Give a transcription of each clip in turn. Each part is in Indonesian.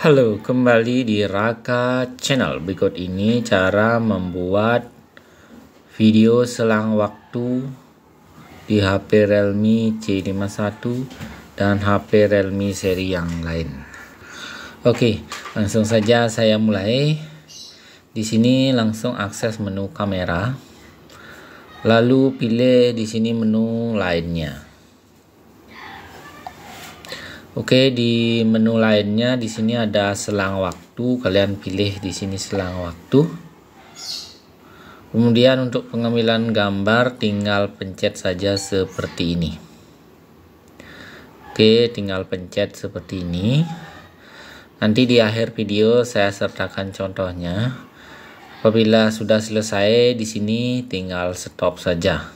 Halo, kembali di Raka Channel. Berikut ini cara membuat video selang waktu di HP Realme C51 dan HP Realme seri yang lain. Oke, langsung saja saya mulai. Di sini langsung akses menu kamera. Lalu pilih di sini menu lainnya. Oke, di menu lainnya di sini ada selang waktu. Kalian pilih di sini selang waktu. Kemudian untuk pengambilan gambar tinggal pencet saja seperti ini. Oke, tinggal pencet seperti ini. Nanti di akhir video saya sertakan contohnya. Apabila sudah selesai di sini tinggal stop saja.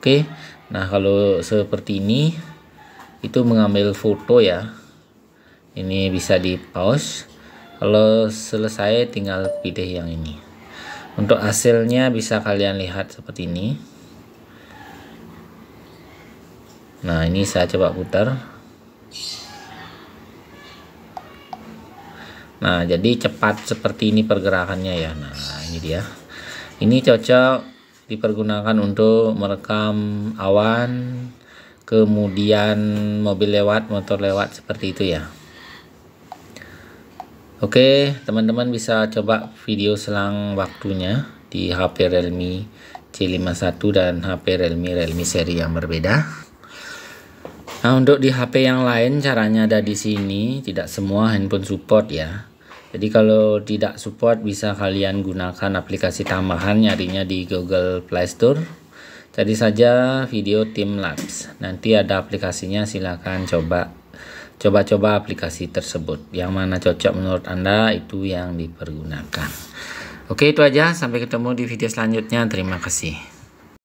Oke. Nah, kalau seperti ini itu mengambil foto ya ini bisa di pause kalau selesai tinggal pilih yang ini untuk hasilnya bisa kalian lihat seperti ini nah ini saya coba putar nah jadi cepat seperti ini pergerakannya ya nah ini dia ini cocok dipergunakan untuk merekam awan kemudian mobil lewat, motor lewat seperti itu ya. Oke, teman-teman bisa coba video selang waktunya di HP Realme C51 dan HP Realme Realme seri yang berbeda. Nah, untuk di HP yang lain caranya ada di sini, tidak semua handphone support ya. Jadi kalau tidak support bisa kalian gunakan aplikasi tambahan nyarinya di Google Play Store Tadi saja video tim Labs. Nanti ada aplikasinya silahkan coba coba-coba aplikasi tersebut. Yang mana cocok menurut Anda itu yang dipergunakan. Oke itu aja sampai ketemu di video selanjutnya. Terima kasih.